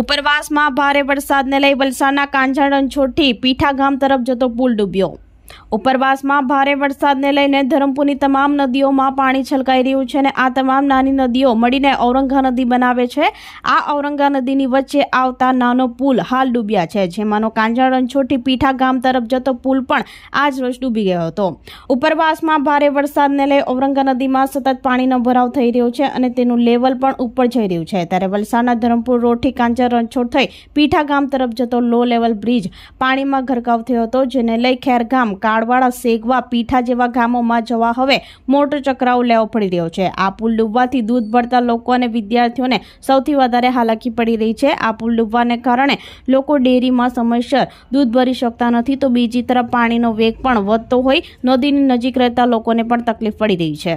ઉપરવાસમાં ભારે વરસાદને લઈ વલસાડના કાંજાણ રણછોડથી પીઠા ગામ તરફ જતો પુલ ડૂબ્યો ઉપરવાસમાં ભારે વરસાદને લઈને ધરમપુરની તમામ નદીઓમાં પાણી છલકાઈ રહ્યું છે અને આ તમામ નાની નદીઓ મળીને ઔરંગા નદી બનાવે છે આ ઔરંગા નદીની વચ્ચે આવતા નાનો પુલ હાલ ડૂબ્યા છે જેમાંનો કાંજા રણછોટી પીઠા ગામ તરફ જતો પુલ પણ આજ રોજ ડૂબી ગયો હતો ઉપરવાસમાં ભારે વરસાદને લઈ ઔરંગા નદીમાં સતત પાણીનો ભરાવ થઈ રહ્યો છે અને તેનું લેવલ પણ ઉપર જઈ રહ્યું છે ત્યારે વલસાડના ધરમપુર રોડથી કાંજા રણછોડ થઈ પીઠા ગામ તરફ જતો લો લેવલ બ્રિજ પાણીમાં ઘરકાવ થયો હતો જેને લઈ ખેરગામ કાળવાળા સેગવા પીઠા જેવા ગામોમાં જવા હવે મોટો ચકરાવો લેવો પડી રહ્યો છે આ પુલ ડૂબવાથી દૂધ ભરતા લોકો અને વિદ્યાર્થીઓને સૌથી વધારે હાલાકી પડી રહી છે આ પુલ ડૂબવાને કારણે લોકો ડેરીમાં સમયસર દૂધ ભરી શકતા નથી તો બીજી તરફ પાણીનો વેગ પણ વધતો હોય નદીની નજીક રહેતા લોકોને પણ તકલીફ પડી રહી છે